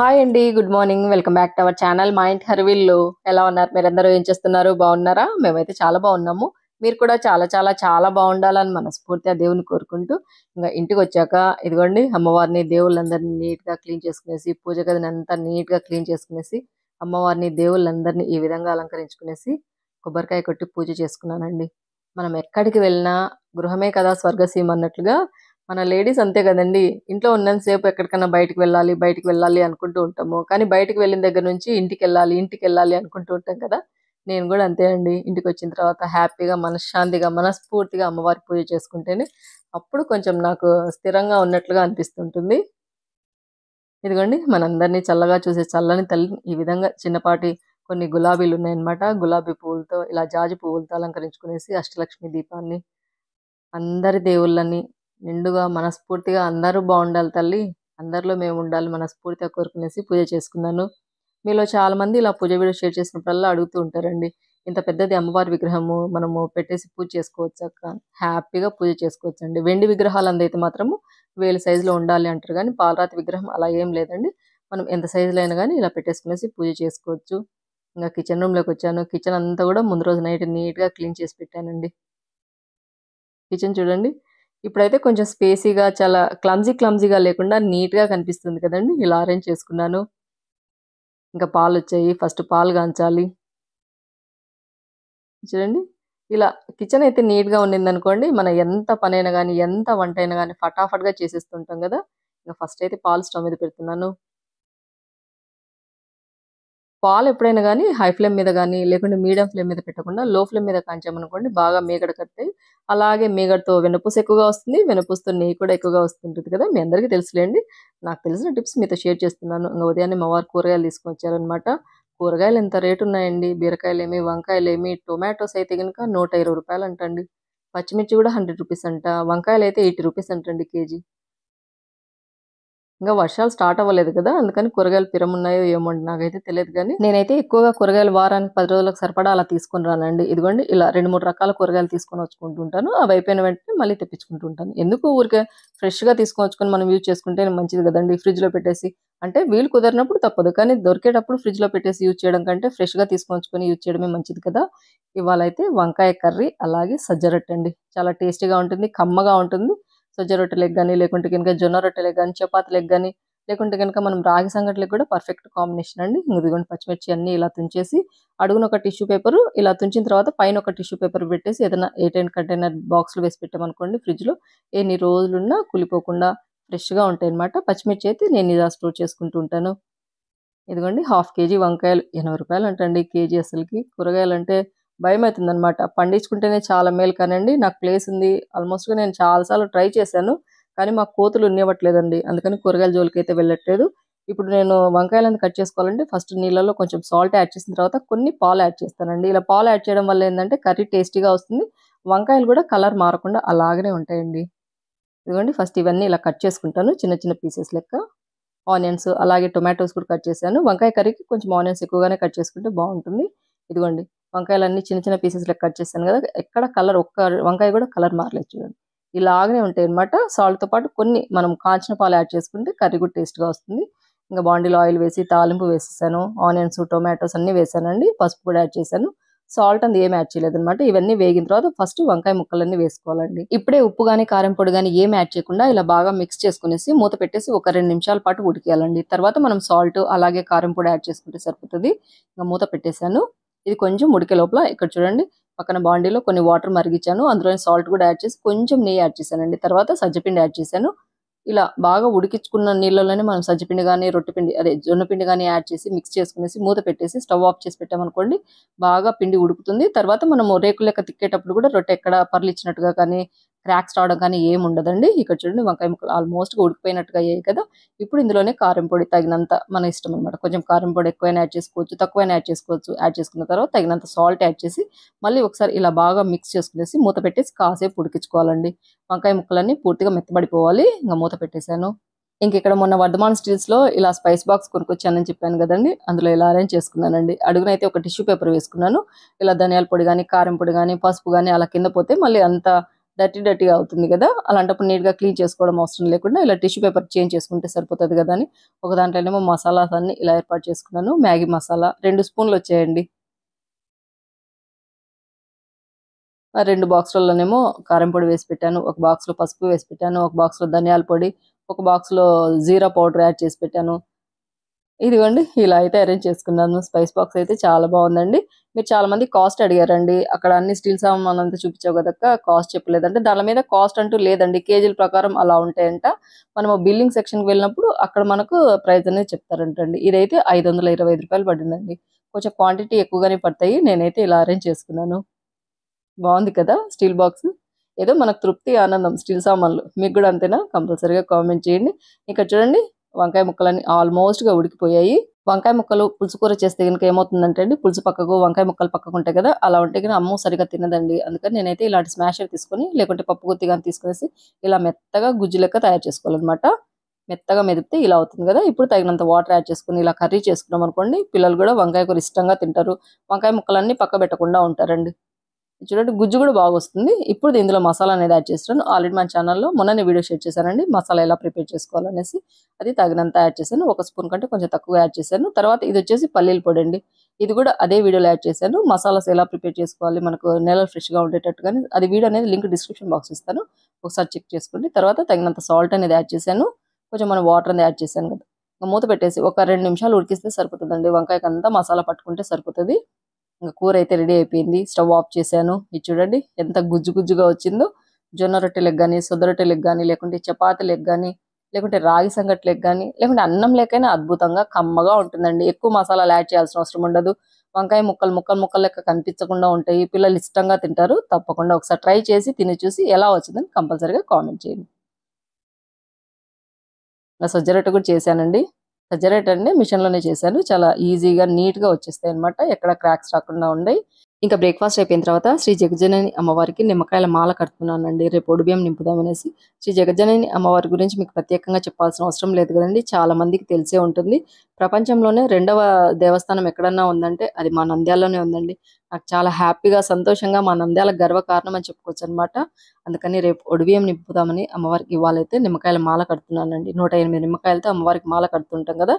hi అండి good morning welcome back to our channel మా ఇంటి హరివిల్లు ఎలా ఉన్నారు మీరందరూ ఏం చేస్తున్నారు బాగున్నారా మేమైతే చాలా బాగున్నాము మీరు కూడా చాలా చాలా చాలా బాగుండాలని మనస్ఫూర్తిగా దేవుని కోరుకుంటూ ఇంకా ఇంటికి వచ్చాక ఇదిగోండి అమ్మవారిని దేవుళ్ళందరినీ నీట్గా క్లీన్ చేసుకునేసి పూజ గదిని అంతా నీట్గా క్లీన్ చేసుకునేసి అమ్మవారిని దేవుళ్ళందరినీ ఈ విధంగా అలంకరించుకునేసి కొబ్బరికాయ కొట్టి పూజ చేసుకున్నానండి మనం ఎక్కడికి వెళ్ళినా గృహమే కదా స్వర్గసీమ అన్నట్లుగా మన లేడీస్ అంతే కదండి ఇంట్లో ఉన్నంతసేపు ఎక్కడికైనా బయటకు వెళ్ళాలి బయటకు వెళ్ళాలి అనుకుంటూ ఉంటాము కానీ బయటకు వెళ్ళిన దగ్గర నుంచి ఇంటికి వెళ్ళాలి ఇంటికి వెళ్ళాలి అనుకుంటూ ఉంటాం కదా నేను కూడా అంతే అండి ఇంటికి వచ్చిన తర్వాత హ్యాపీగా మనశ్శాంతిగా మనస్ఫూర్తిగా అమ్మవారి పూజ చేసుకుంటేనే అప్పుడు కొంచెం నాకు స్థిరంగా ఉన్నట్లుగా అనిపిస్తుంటుంది ఇదిగోండి మనందరినీ చల్లగా చూసే చల్లని తల్లి ఈ విధంగా చిన్నపాటి కొన్ని గులాబీలు ఉన్నాయన్నమాట గులాబీ పువ్వులతో ఇలా జాజి పువ్వులతో అలంకరించుకునేసి అష్టలక్ష్మి దీపాన్ని అందరి దేవుళ్ళని నిండుగా మనస్ఫూర్తిగా అందరూ బాగుండాలి తల్లి అందరిలో మేము ఉండాలి మనస్ఫూర్తిగా కోరుకునేసి పూజ చేసుకున్నాను మీలో చాలామంది ఇలా పూజ వీడియో షేర్ చేసినప్పుడల్లా అడుగుతూ ఉంటారండి ఇంత పెద్దది అమ్మవారి విగ్రహము మనము పెట్టేసి పూజ చేసుకోవచ్చు అక్క హ్యాపీగా పూజ చేసుకోవచ్చు అండి వెండి విగ్రహాలు అందైతే మాత్రము వేల సైజులో ఉండాలి అంటారు కానీ పాలరాతి విగ్రహం అలా ఏం లేదండి మనం ఎంత సైజులో అయినా కానీ ఇలా పెట్టేసుకునేసి పూజ చేసుకోవచ్చు ఇంకా కిచెన్ రూమ్లోకి వచ్చాను కిచెన్ అంతా కూడా ముందు రోజు నైట్ నీట్గా క్లీన్ చేసి పెట్టానండి కిచెన్ చూడండి ఇప్పుడైతే కొంచెం స్పేసీగా చాలా క్లమ్జీ క్లమ్జీగా లేకుండా నీట్గా కనిపిస్తుంది కదండి ఇలా అరేంజ్ చేసుకున్నాను ఇంకా పాలు వచ్చాయి ఫస్ట్ పాలు కాంచాలి చూడండి ఇలా కిచెన్ అయితే నీట్గా ఉండిందనుకోండి మనం ఎంత పనైనా కానీ ఎంత వంట అయినా కానీ ఫటాఫట్గా చేసేస్తుంటాం కదా ఇంకా ఫస్ట్ అయితే పాలు స్టవ్ మీద పెడుతున్నాను పాలు ఎప్పుడైనా కానీ హై ఫ్లేమ్ మీద కానీ లేకుంటే మీడియం ఫ్లేమ్ మీద పెట్టకుండా లో ఫ్లేమ్ మీద కాంచామనుకోండి బాగా మేగడ కడతాయి అలాగే మేగడతో వెనపూస ఎక్కువగా వస్తుంది వెనపూస్తో నెయ్యి కూడా ఎక్కువగా వస్తుంటుంది కదా మీ అందరికీ తెలుసులేండి నాకు తెలిసిన టిప్స్ మీతో షేర్ చేస్తున్నాను ఇంకా ఉదయాన్నే మా వారు కూరగాయలు తీసుకొచ్చారనమాట కూరగాయలు ఎంత రేటు ఉన్నాయండి బీరకాయలు ఏమి వంకాయలు ఏమి టొమాటోస్ అయితే కనుక నూట ఇరవై రూపాయలు అంటండి పచ్చిమిర్చి కూడా హండ్రెడ్ రూపీస్ అంట వంకాయలు అయితే ఎయిటీ రూపీస్ అంటండి కేజీ ఇంకా వర్షాలు స్టార్ట్ అవ్వలేదు కదా అందుకని కూరగాయలు పిరమున్నాయో ఏమో నాకైతే తెలియదు కానీ నేనైతే ఎక్కువగా కూరగాయలు వారానికి పది రోజులకు సరిపడా అలా తీసుకుని రానండి ఇదిగోండి ఇలా రెండు మూడు రకాల కూరగాయలు తీసుకొని వచ్చుకుంటుంటాను అవి అయిపోయిన వెంటనే మళ్ళీ తెప్పించుకుంటుంటాను ఎందుకు ఊరికే ఫ్రెష్గా తీసుకొని వచ్చుకొని మనం యూజ్ చేసుకుంటే మంచిది కదండి ఫ్రిడ్జ్లో పెట్టేసి అంటే వీలు కుదరినప్పుడు తప్పదు కానీ దొరికేటప్పుడు ఫ్రిడ్జ్లో పెట్టేసి యూజ్ చేయడం కంటే ఫ్రెష్గా తీసుకొని యూజ్ చేయడమే మంచిది కదా ఇవాళ అయితే వంకాయ కర్రీ అలాగే సజ్జరట్టండి చాలా టేస్టీగా ఉంటుంది కమ్మగా ఉంటుంది సజ్జ రొట్టెలకు కానీ లేకుంటే కనుక జొన్న రొట్టెలకు కానీ చపాతీలకు కానీ లేకుంటే కనుక మనం రాగి సంగట్లకు కూడా పర్ఫెక్ట్ కాంబినేషన్ అండి ఇదిగోండి పచ్చిమిర్చి అన్నీ ఇలా తుంచేసి అడుగున ఒక టిష్యూ పేపర్ ఇలా తుంచిన తర్వాత పైన ఒక టిష్యూ పేపర్ పెట్టేసి ఏదైనా ఎయిట్ కంటైనర్ బాక్స్లో వేసి పెట్టామనుకోండి ఫ్రిడ్జ్లో ఎన్ని రోజులున్నా కులిపోకుండా ఫ్రెష్గా ఉంటాయి అనమాట పచ్చిమిర్చి అయితే నేను ఇలా స్టోర్ చేసుకుంటూ ఉంటాను ఇదిగోండి హాఫ్ కేజీ వంకాయలు ఎనభై రూపాయలు అంటే కేజీ అసలుకి కూరగాయలు అంటే భయం అవుతుంది అనమాట పండించుకుంటేనే చాలా మేలు కానండి నాకు ప్లేస్ ఉంది ఆల్మోస్ట్గా నేను చాలాసార్లు ట్రై చేశాను కానీ మా కోతులు ఉండేవట్లేదండి అందుకని కూరగాయల జోలికి అయితే వెళ్ళట్లేదు ఇప్పుడు నేను వంకాయలను కట్ చేసుకోవాలంటే ఫస్ట్ నీళ్ళలో కొంచెం సాల్ట్ యాడ్ చేసిన తర్వాత కొన్ని పాలు యాడ్ చేస్తానండి ఇలా పాలు యాడ్ చేయడం వల్ల ఏంటంటే కర్రీ టేస్టీగా వస్తుంది వంకాయలు కూడా కలర్ మారకుండా అలాగనే ఉంటాయండి ఇదిగోండి ఫస్ట్ ఇవన్నీ ఇలా కట్ చేసుకుంటాను చిన్న చిన్న పీసెస్ లెక్క ఆనియన్స్ అలాగే టొమాటోస్ కూడా కట్ చేశాను వంకాయ కర్రీకి కొంచెం ఆనియన్స్ ఎక్కువగానే కట్ చేసుకుంటే బాగుంటుంది ఇదిగోండి వంకాయలన్నీ చిన్న చిన్న పీసెస్లో కట్ చేశాను కదా ఎక్కడ కలర్ ఒక్క వంకాయ కూడా కలర్ మారలేదు చూడండి ఇలాగనే ఉంటాయి అనమాట సాల్ట్తో పాటు కొన్ని మనం కాంచిన పాలు యాడ్ చేసుకుంటే కర్రీ కూడా టేస్ట్గా వస్తుంది ఇంకా బాండీలో ఆయిల్ వేసి తాలింపు వేసేసాను ఆనియన్స్ టొమాటోస్ అన్నీ వేసానండి పసుపు కూడా యాడ్ చేశాను సాల్ట్ అంది ఏం యాడ్ అనమాట ఇవన్నీ వేగిన తర్వాత ఫస్ట్ వంకాయ ముక్కలన్నీ వేసుకోవాలండి ఇప్పుడే ఉప్పు కానీ కారం పొడి కానీ ఏం యాడ్ చేయకుండా ఇలా బాగా మిక్స్ చేసుకునేసి మూత పెట్టేసి ఒక రెండు నిమిషాల పాటు ఉడికేయాలండి తర్వాత మనం సాల్ట్ అలాగే కారం పొడి యాడ్ చేసుకుంటే సరిపోతుంది ఇంకా మూత పెట్టేశాను ఇది కొంచెం ఉడికే లోపల ఇక్కడ చూడండి పక్కన బాండీలో కొన్ని వాటర్ మరిగించాను అందులో సాల్ట్ కూడా యాడ్ చేసి కొంచెం నెయ్యి యాడ్ చేశానండి తర్వాత సజ్జపిండి యాడ్ చేశాను ఇలా బాగా ఉడికించుకున్న నీళ్ళలోనే మనం సజ్జపిండి కానీ రొట్టెపిండి అదే జొన్నపిండి కానీ యాడ్ చేసి మిక్స్ చేసుకునేసి మూత పెట్టేసి స్టవ్ ఆఫ్ చేసి పెట్టామనుకోండి బాగా పిండి ఉడుకుతుంది తర్వాత మనం రేకు లెక్క తిక్కేటప్పుడు కూడా రొట్టె ఎక్కడ పర్లిచ్చినట్టుగా కానీ క్రాక్స్ రావడం కానీ ఏమి ఉండదండి ఇక్కడ చూడండి వంకాయ ముక్కలు ఆల్మోస్ట్గా ఉడికిపోయినట్టుగా అయ్యాయి కదా ఇప్పుడు ఇందులోనే కారం పొడి తగినంత మన ఇష్టం అనమాట కొంచెం కారం పొడి ఎక్కువైనా యాడ్ చేసుకోవచ్చు తక్కువైనా యాడ్ చేసుకోవచ్చు యాడ్ చేసుకున్న తర్వాత తగినంత సాల్ట్ యాడ్ చేసి మళ్ళీ ఒకసారి ఇలా బాగా మిక్స్ చేసుకునేసి మూత పెట్టేసి కాసేపు ఉడికించుకోవాలండి వంకాయ ముక్కలన్నీ పూర్తిగా మెత్తబడిపోవాలి ఇంకా మూత పెట్టేశాను ఇంక ఇక్కడ మొన్న వర్ధమాన్ స్టీల్స్లో ఇలా స్పైస్ బాక్స్ కొనుక్కొచ్చానని చెప్పాను కదండి అందులో ఇలా అరేంజ్ చేసుకున్నానండి అడుగునైతే ఒక టిష్యూ పేపర్ వేసుకున్నాను ఇలా ధనియాల పొడి కానీ కారం పొడి కానీ పసుపు కానీ అలా కింద పోతే మళ్ళీ అంతా డర్టీ డర్టీగా అవుతుంది కదా అలాంటప్పుడు నీట్గా క్లీన్ చేసుకోవడం అవసరం లేకుండా ఇలా టిష్యూ పేపర్ చేంజ్ చేసుకుంటే సరిపోతుంది కదా అని ఒక దాంట్లోనేమో మసాలాస్ అన్ని ఇలా ఏర్పాటు చేసుకున్నాను మ్యాగీ మసాలా రెండు స్పూన్లు వచ్చేయండి రెండు బాక్సులలోనేమో కారం పొడి వేసి పెట్టాను ఒక బాక్స్లో పసుపు వేసి పెట్టాను ఒక బాక్స్లో ధనియాల పొడి ఒక బాక్స్లో జీరా పౌడర్ యాడ్ చేసి పెట్టాను ఇదిగోండి ఇలా అయితే అరేంజ్ చేసుకున్నాను స్పైస్ బాక్స్ అయితే చాలా బాగుందండి మీరు చాలా మంది కాస్ట్ అడిగారండి అక్కడ అన్ని స్టీల్ సామాన్ అంతా చూపించావు కదా కాస్ట్ చెప్పలేదంటే దాని మీద కాస్ట్ అంటూ లేదండి కేజీల ప్రకారం అలా ఉంటాయంట మనము బిల్లింగ్ సెక్షన్కి వెళ్ళినప్పుడు అక్కడ మనకు ప్రైస్ అనేది చెప్తారంటండి ఇదైతే ఐదు వందల ఇరవై ఐదు రూపాయలు పడిందండి కొంచెం క్వాంటిటీ ఎక్కువగానే పడతాయి నేనైతే ఇలా అరేంజ్ చేసుకున్నాను బాగుంది కదా స్టీల్ బాక్స్ ఏదో మనకు తృప్తి ఆనందం స్టీల్ సామాన్లు మీకు కూడా అంతేనా కంపల్సరీగా కామెంట్ చేయండి ఇక్కడ చూడండి వంకాయ ముక్కలన్నీ ఆల్మోస్ట్గా ఉడికిపోయాయి వంకాయ ముక్కలు పులుసు కూర చేస్తే కనుక ఏమవుతుందంటే అండి పులుసు పక్కకు వంకాయ ముక్కలు పక్కకు ఉంటాయి కదా అలా ఉంటే కనుక అమ్మ సరిగా తినదండి అందుకని నేనైతే ఇలాంటి స్మాషర్ తీసుకొని లేకుంటే పప్పు గుత్తి కానీ తీసుకునేసి ఇలా మెత్తగా గుజ్జు లెక్క తయారు చేసుకోవాలన్నమాట మెత్తగా మెదిపితే ఇలా అవుతుంది కదా ఇప్పుడు తగినంత వాటర్ యాడ్ చేసుకుని ఇలా కర్రీ చేసుకున్నాం అనుకోండి పిల్లలు కూడా వంకాయ కూర ఇష్టంగా తింటారు వంకాయ ముక్కలన్నీ పక్క పెట్టకుండా ఉంటారండి చూడండి గుజ్జు కూడా బాగా వస్తుంది ఇప్పుడు ఇందులో మసాలా అనేది యాడ్ చేస్తాను ఆల్రెడీ మా ఛానల్లో మొన్ననే వీడియో షేర్ చేశానండి మసాలా ఎలా ప్రిపేర్ చేసుకోవాలనేసి అది తగినంత యాడ్ చేశాను ఒక స్పూన్ కంటే కొంచెం తక్కువ యాడ్ చేశాను తర్వాత ఇది వచ్చేసి పల్లీల పొడి అండి ఇది కూడా అదే వీడియోలో యాడ్ చేశాను మసాలాస్ ఎలా ప్రిపేర్ చేసుకోవాలి మనకు నెల ఫ్రెష్గా ఉండేటట్టుగానే అది వీడియో అనేది లింక్ డిస్క్రిప్షన్ బాక్స్ ఇస్తాను ఒకసారి చెక్ చేసుకోండి తర్వాత తగినంత సాల్ట్ అనేది యాడ్ చేశాను కొంచెం మనం వాటర్ అనేది యాడ్ చేశాను కదా మూత పెట్టేసి ఒక రెండు నిమిషాలు ఉడికిస్తే సరిపోతుందండి వంకాయకంతా మసాలా పట్టుకుంటే సరిపోతుంది ఇంకా కూర అయితే రెడీ అయిపోయింది స్టవ్ ఆఫ్ చేశాను ఇది చూడండి ఎంత గుజ్జు గుజ్జుగా వచ్చిందో జొన్న రొట్టెలకు కానీ సొద్ద రొట్టెలకు కానీ లేకుంటే చపాతీలకు కానీ లేకుంటే రాగి సంగట్లకు కానీ లేకుంటే అన్నం లేకైనా అద్భుతంగా కమ్మగా ఉంటుందండి ఎక్కువ మసాలాలు యాడ్ చేయాల్సిన అవసరం ఉండదు వంకాయ ముక్కలు ముక్కలు ముక్కలు లెక్క కనిపించకుండా ఉంటాయి పిల్లలు ఇష్టంగా తింటారు తప్పకుండా ఒకసారి ట్రై చేసి తిని చూసి ఎలా వచ్చిందని కంపల్సరీగా కామెంట్ చేయండి సజ్జరొట్ట కూడా చేశానండి సజ్జరేట్ అండి మిషన్లోనే చేశాను చాలా ఈజీగా నీట్గా వచ్చేస్తాయి అనమాట ఎక్కడ క్రాక్స్ రాకుండా ఉండయి ఇంకా బ్రేక్ఫాస్ట్ అయిపోయిన తర్వాత శ్రీ జగజ్జనని అమ్మవారికి నిమ్మకాయల మాల కడుతున్నానండి రేపు ఒడిబియం నింపుదామనేసి శ్రీ జగజ్జనని అమ్మవారి గురించి మీకు ప్రత్యేకంగా చెప్పాల్సిన అవసరం లేదు కదండి చాలా మందికి తెలిసే ఉంటుంది ప్రపంచంలోనే రెండవ దేవస్థానం ఎక్కడన్నా ఉందంటే అది మా నంద్యాలలోనే ఉందండి నాకు చాలా హ్యాపీగా సంతోషంగా మా నంద్యాల గర్వ కారణం అని చెప్పుకోవచ్చు అనమాట అందుకని రేపు ఒడిబియం నింపుదామని అమ్మవారికి ఇవ్వాలైతే నిమ్మకాయల మాల కడుతున్నానండి నూట ఎనిమిది నిమ్మకాయలతో అమ్మవారికి మాల కడుతుంటాం కదా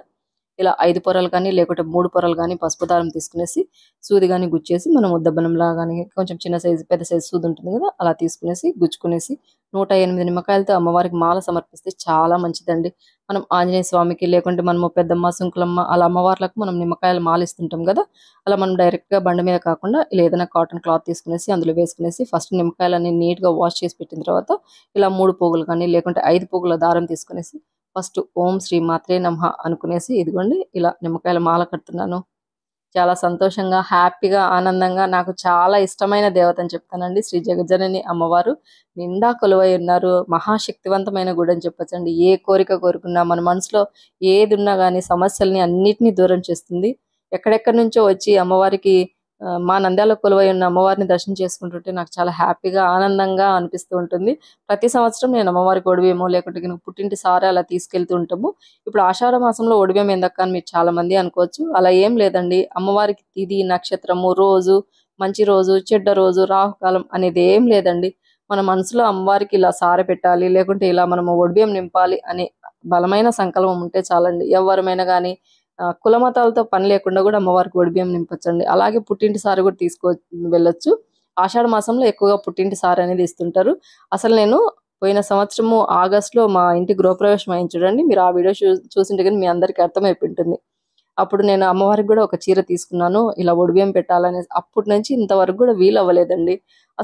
ఇలా ఐదు పొరలు కానీ లేకుంటే మూడు పొరలు కానీ పసుపు దారం తీసుకునేసి సూది కానీ గుచ్చేసి మనం ఉద్దబ్బనంలా కానీ కొంచెం చిన్న సైజు పెద్ద సైజు సూది ఉంటుంది కదా అలా తీసుకునేసి గుచ్చుకునేసి నూట ఎనిమిది నిమ్మకాయలతో అమ్మవారికి మాల సమర్పిస్తే చాలా మంచిదండి మనం ఆంజనేయ స్వామికి లేకుంటే మనము పెద్దమ్మ సుంకులమ్మ అలా అమ్మవార్లకు మనం నిమ్మకాయలు మాలిస్తుంటాం కదా అలా మనం డైరెక్ట్గా బండ మీద కాకుండా ఇలా ఏదైనా కాటన్ క్లాత్ తీసుకునేసి అందులో వేసుకునేసి ఫస్ట్ నిమ్మకాయలన్నీ నీట్గా వాష్ చేసి పెట్టిన తర్వాత ఇలా మూడు పోగులు కానీ లేకుంటే ఐదు పోగుల దారం తీసుకునేసి ఫస్ట్ ఓం శ్రీ మాత్రే నమ అనుకునేసి ఇదిగోండి ఇలా నిమ్మకాయల మాల కడుతున్నాను చాలా సంతోషంగా హ్యాపీగా ఆనందంగా నాకు చాలా ఇష్టమైన దేవత అని చెప్తానండి శ్రీ జగజ్జనని అమ్మవారు నిండా కొలువై ఉన్నారు మహాశక్తివంతమైన గుడి అని చెప్పచ్చండి ఏ కోరిక కోరుకున్నా మన మనసులో ఏది ఉన్నా కానీ సమస్యల్ని అన్నిటినీ దూరం చేస్తుంది ఎక్కడెక్కడి నుంచో వచ్చి అమ్మవారికి మా నంద్యాల కొలువై ఉన్న అమ్మవారిని దర్శనం చేసుకుంటుంటే నాకు చాలా హ్యాపీగా ఆనందంగా అనిపిస్తూ ఉంటుంది ప్రతి సంవత్సరం నేను అమ్మవారికి ఒడివేమో లేకుంటే పుట్టింటి సారే అలా తీసుకెళ్తూ ఉంటాము ఇప్పుడు ఆషాఢ మాసంలో ఒడివేం ఏందక్క అని మీరు చాలా మంది అనుకోవచ్చు అలా ఏం లేదండి అమ్మవారికి తిది నక్షత్రము రోజు మంచి రోజు చెడ్డ రోజు రాహుకాలం అనేది ఏం లేదండి మన మనసులో అమ్మవారికి ఇలా సార పెట్టాలి లేకుంటే ఇలా మనము ఒడిబియం నింపాలి అనే బలమైన సంకల్పం ఉంటే చాలండి ఎవరమైనా కానీ కుల మతాలతో పని లేకుండా కూడా అమ్మవారికి ఒడిబియ్యం నింపచ్చండి అలాగే పుట్టింటి సారు కూడా తీసుకో వెళ్ళొచ్చు ఆషాఢ మాసంలో ఎక్కువగా పుట్టింటి సారు అనేది ఇస్తుంటారు అసలు నేను పోయిన సంవత్సరము ఆగస్టులో మా ఇంటి గృహప్రవేశం అయింది చూడండి మీరు ఆ వీడియో చూ చూసింటే కానీ మీ అందరికీ అర్థమైపోయింటుంది అప్పుడు నేను అమ్మవారికి కూడా ఒక చీర తీసుకున్నాను ఇలా ఒడిబియ్యం పెట్టాలని అప్పటి నుంచి ఇంతవరకు కూడా వీలు అవ్వలేదండి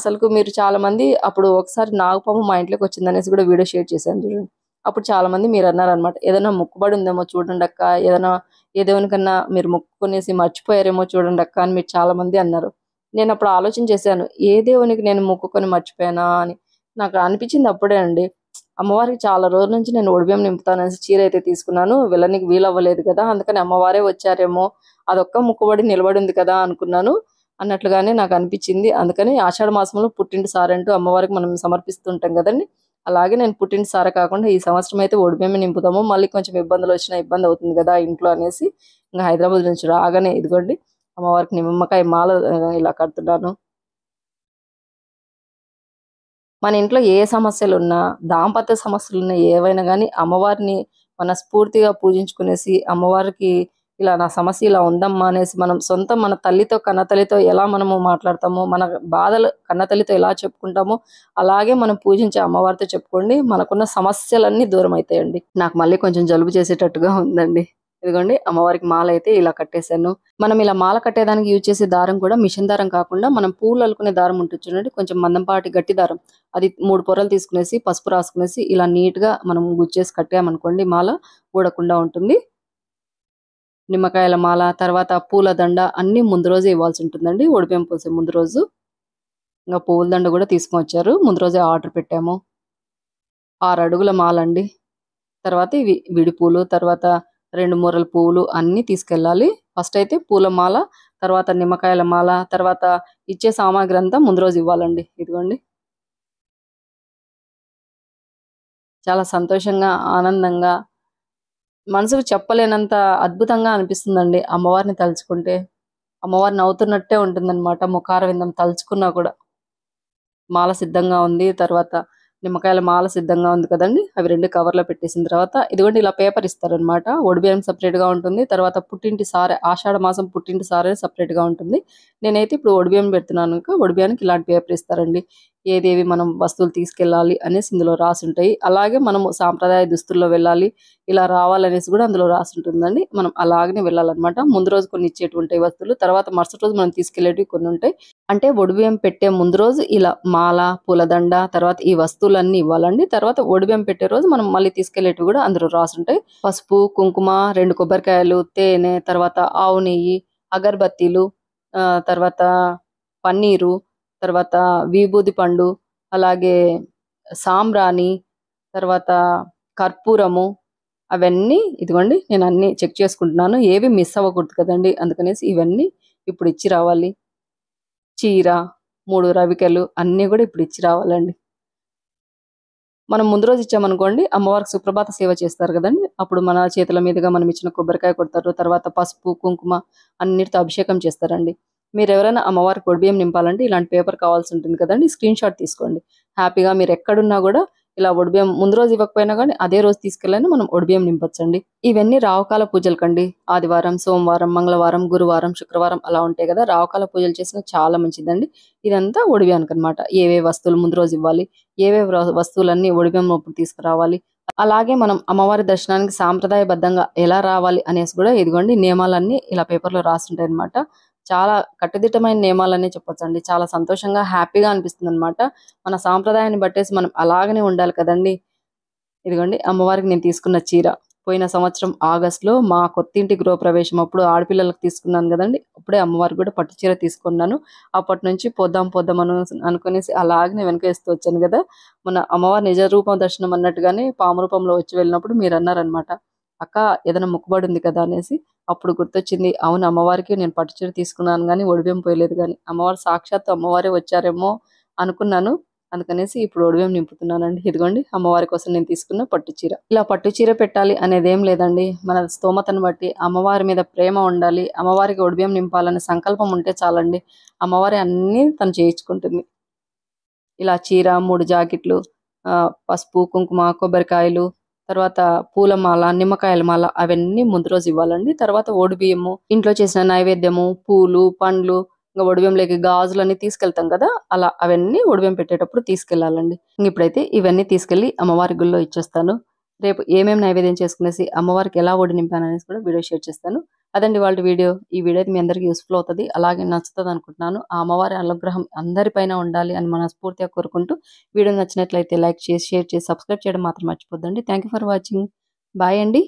అసలుకు మీరు చాలామంది అప్పుడు ఒకసారి నాగపాము మా ఇంట్లోకి వచ్చిందనేసి కూడా వీడియో షేర్ చేశాను చూడండి అప్పుడు చాలా మంది మీరు అన్నారనమాట ఏదైనా మొక్కుబడి ఉందేమో చూడండి అక్క ఏదైనా ఏ దేవునికన్నా మీరు మొక్కుకునేసి మర్చిపోయారేమో చూడండి అక్క అని మీరు చాలా మంది అన్నారు నేను అప్పుడు ఆలోచన చేశాను ఏ దేవునికి నేను మొక్కుకొని మర్చిపోయానా అని నాకు అనిపించింది అప్పుడే అండి అమ్మవారికి చాలా రోజుల నుంచి నేను ఒడిబియం నింపుతాననేసి చీర అయితే తీసుకున్నాను వెళ్ళనికి వీలవ్వలేదు కదా అందుకని అమ్మవారే వచ్చారేమో అదొక్క ముక్కుబడి నిలబడి ఉంది కదా అనుకున్నాను అన్నట్లుగానే నాకు అనిపించింది అందుకని ఆషాఢ మాసంలో పుట్టింటి సారంటూ అమ్మవారికి మనం సమర్పిస్తుంటాం కదండి అలాగే నేను పుట్టిన పుట్టినసారి కాకుండా ఈ సంవత్సరం అయితే ఒడిమేమే నింపుదాము మళ్ళీ కొంచెం ఇబ్బందులు వచ్చినా ఇబ్బంది అవుతుంది కదా ఇంట్లో అనేసి ఇంకా హైదరాబాద్ నుంచి రాగానే ఇదిగోండి అమ్మవారికి నిమ్మకాయ మాల ఇలా కడుతున్నాను మన ఇంట్లో ఏ సమస్యలు ఉన్నా దాంపత్య సమస్యలు ఉన్నా ఏవైనా కానీ అమ్మవారిని మన స్ఫూర్తిగా పూజించుకునేసి అమ్మవారికి ఇలా నా సమస్య ఇలా ఉందమ్మా అనేసి మనం సొంత మన తల్లితో కన్నతల్లితో ఎలా మనము మాట్లాడతామో మన బాధలు కన్నతల్లితో ఎలా చెప్పుకుంటామో అలాగే మనం పూజించే అమ్మవారితో చెప్పుకోండి మనకున్న సమస్యలన్నీ దూరం అవుతాయండి నాకు మళ్ళీ కొంచెం జలుబు చేసేటట్టుగా ఉందండి ఇదిగోండి అమ్మవారికి మాల అయితే ఇలా కట్టేశాను మనం ఇలా మాల కట్టేదానికి యూజ్ చేసే దారం కూడా మిషన్ దారం కాకుండా మనం పూలు అల్లుకునే దారం ఉంటుంది చూడండి కొంచెం మందంపాటి గట్టి దారం అది మూడు పొరలు తీసుకునేసి పసుపు రాసుకునేసి ఇలా నీట్గా మనం గుచ్చేసి కట్టామనుకోండి మాల ఊడకుండా ఉంటుంది నిమ్మకాయల మాల తర్వాత పూల దండ అన్నీ ముందు రోజే ఇవ్వాల్సి ఉంటుందండి ఒడిపెం పూసే ముందు రోజు ఇంకా పూల దండ కూడా తీసుకొని వచ్చారు ముందు రోజే ఆర్డర్ పెట్టాము ఆరు అడుగుల మాల అండి తర్వాత ఇవి విడి పూలు తర్వాత రెండు మూరల పూలు అన్నీ తీసుకెళ్ళాలి ఫస్ట్ అయితే పూల మాల తర్వాత నిమ్మకాయల మాల తర్వాత ఇచ్చే సామాగ్రి అంతా ముందు రోజు ఇవ్వాలండి ఇదిగోండి చాలా సంతోషంగా ఆనందంగా మనసుకు చెప్పలేనంత అద్భుతంగా అనిపిస్తుందండి అమ్మవారిని తలుచుకుంటే అమ్మవారిని నవ్వుతున్నట్టే ఉంటుందన్నమాట ముఖార విందం తలుచుకున్నా కూడా మాల సిద్ధంగా ఉంది తర్వాత నిమ్మకాయల మాల సిద్ధంగా ఉంది కదండి అవి రెండు కవర్లో పెట్టేసిన తర్వాత ఇదిగోండి ఇలా పేపర్ ఇస్తారనమాట ఒడిబియ్యం సపరేట్గా ఉంటుంది తర్వాత పుట్టింటి సారే ఆషాఢ మాసం పుట్టింటి సారే సపరేట్గా ఉంటుంది నేనైతే ఇప్పుడు ఒడిబియ్యం పెడుతున్నాను ఇంకా ఒడిబియ్యానికి ఇలాంటి పేపర్ ఇస్తారండి ఏదేవి మనం వస్తువులు తీసుకెళ్ళాలి అనేసి ఇందులో రాసి ఉంటాయి అలాగే మనం సాంప్రదాయ దుస్తుల్లో వెళ్ళాలి ఇలా రావాలనేసి కూడా అందులో రాసి ఉంటుందండి మనం అలాగనే వెళ్ళాలన్నమాట ముందు రోజు కొన్ని ఇచ్చేటువంటి వస్తువులు తర్వాత మరుసటి రోజు మనం తీసుకెళ్లేటివి కొన్ని ఉంటాయి అంటే ఒడిబియ్యం పెట్టే ముందు రోజు ఇలా మాల పూలదండ తర్వాత ఈ వస్తువులన్నీ ఇవ్వాలండి తర్వాత ఒడిబియ్యం పెట్టే రోజు మనం మళ్ళీ తీసుకెళ్లేటివి కూడా అందులో రాసి ఉంటాయి పసుపు కుంకుమ రెండు కొబ్బరికాయలు తేనె తర్వాత ఆవు నెయ్యి అగర్బత్తీలు తర్వాత పన్నీరు తర్వాత విభూతి పండు అలాగే సాంబ్రాణి తర్వాత కర్పూరము అవన్నీ ఇదిగోండి నేను అన్నీ చెక్ చేసుకుంటున్నాను ఏవి మిస్ అవ్వకూడదు కదండి అందుకనేసి ఇవన్నీ ఇప్పుడు ఇచ్చి రావాలి చీర మూడు రవికలు అన్నీ కూడా ఇప్పుడు ఇచ్చి రావాలండి మనం ముందు రోజు ఇచ్చామనుకోండి అమ్మవారికి సుప్రభాత సేవ చేస్తారు కదండి అప్పుడు మన చేతుల మీదుగా మనం ఇచ్చిన కొబ్బరికాయ కొడతారు తర్వాత పసుపు కుంకుమ అన్నిటితో అభిషేకం చేస్తారండి మీరు ఎవరైనా అమ్మవారికి ఒడిబియ్యం నింపాలంటే ఇలాంటి పేపర్ కావాల్సి ఉంటుంది కదండి స్క్రీన్ షాట్ తీసుకోండి హ్యాపీగా మీరు ఎక్కడున్నా కూడా ఇలా ఒడిబియ్యం ముందు రోజు ఇవ్వకపోయినా కానీ అదే రోజు తీసుకెళ్ళైనా మనం ఒడిబియ్యం నింపొచ్చండి ఇవన్నీ రావకాల పూజలు కండి ఆదివారం సోమవారం మంగళవారం గురువారం శుక్రవారం అలా ఉంటాయి కదా రావకాల పూజలు చేసినా చాలా మంచిదండి ఇదంతా ఒడిబియానికి అనమాట ఏవే వస్తువులు ముందు రోజు ఇవ్వాలి ఏవే వస్తువులన్నీ ఒడిబియ్యం అప్పుడు తీసుకురావాలి అలాగే మనం అమ్మవారి దర్శనానికి సాంప్రదాయబద్ధంగా ఎలా రావాలి అనేసి కూడా ఇదిగోండి నియమాలన్నీ ఇలా పేపర్లో రాస్తుంటాయి అనమాట చాలా కట్టుదిట్టమైన నియమాలనే చెప్పొచ్చండి చాలా సంతోషంగా హ్యాపీగా అనిపిస్తుంది అనమాట మన సాంప్రదాయాన్ని బట్టేసి మనం అలాగనే ఉండాలి కదండి ఇదిగోండి అమ్మవారికి నేను తీసుకున్న చీర పోయిన సంవత్సరం ఆగస్టులో మా కొత్త గృహ గృహప్రవేశం అప్పుడు ఆడపిల్లలకు తీసుకున్నాను కదండి అప్పుడే అమ్మవారికి కూడా పట్టు చీర తీసుకున్నాను అప్పటి నుంచి పోద్దాం పోద్దాం అను అనుకునేసి అలాగనే వేస్తూ వచ్చాను కదా మన అమ్మవారి నిజ దర్శనం అన్నట్టుగానే పాము రూపంలో వచ్చి వెళ్ళినప్పుడు మీరు అన్నారనమాట అక్క ఏదైనా ముక్కుబడి ఉంది కదా అనేసి అప్పుడు గుర్తొచ్చింది అవును అమ్మవారికి నేను పట్టుచీర తీసుకున్నాను కానీ ఒడివేం పోయలేదు కానీ అమ్మవారు సాక్షాత్తు అమ్మవారే వచ్చారేమో అనుకున్నాను అందుకనేసి ఇప్పుడు ఒడివేం నింపుతున్నానండి ఇదిగోండి అమ్మవారి కోసం నేను తీసుకున్న పట్టు చీర ఇలా పట్టు చీర పెట్టాలి అనేది ఏం లేదండి మన స్తోమతను బట్టి అమ్మవారి మీద ప్రేమ ఉండాలి అమ్మవారికి ఒడివేం నింపాలనే సంకల్పం ఉంటే చాలండి అమ్మవారి అన్నీ తను చేయించుకుంటుంది ఇలా చీర మూడు జాకెట్లు పసుపు కుంకుమ కొబ్బరికాయలు తర్వాత పూలమాల నిమ్మకాయల మాల అవన్నీ ముందు రోజు ఇవ్వాలండి తర్వాత ఒడిబియ్యము ఇంట్లో చేసిన నైవేద్యము పూలు పండ్లు ఇంకా ఒడిబియ్యంలోకి అన్ని తీసుకెళ్తాం కదా అలా అవన్నీ ఒడిబియ్యం పెట్టేటప్పుడు తీసుకెళ్లాలండి ఇప్పుడైతే ఇవన్నీ తీసుకెళ్లి అమ్మవారి గుళ్ళో ఇచ్చేస్తాను రేపు ఏమేమి నైవేద్యం చేసుకునేసి అమ్మవారికి ఎలా ఓడి నింపాను అనేసి కూడా వీడియో షేర్ చేస్తాను అదండి వాళ్ళ వీడియో ఈ వీడియో మీ అందరికీ యూస్ఫుల్ అవుతుంది అలాగే నచ్చుతుంది అనుకుంటున్నాను ఆ అమ్మవారి అనుగ్రహం అందరిపైన ఉండాలి అని మనస్ఫూర్తిగా కోరుకుంటూ వీడియో నచ్చినట్లయితే లైక్ చేసి షేర్ చేసి సబ్స్క్రైబ్ చేయడం మాత్రం మర్చిపోద్దండి థ్యాంక్ ఫర్ వాచింగ్ బాయ్ అండి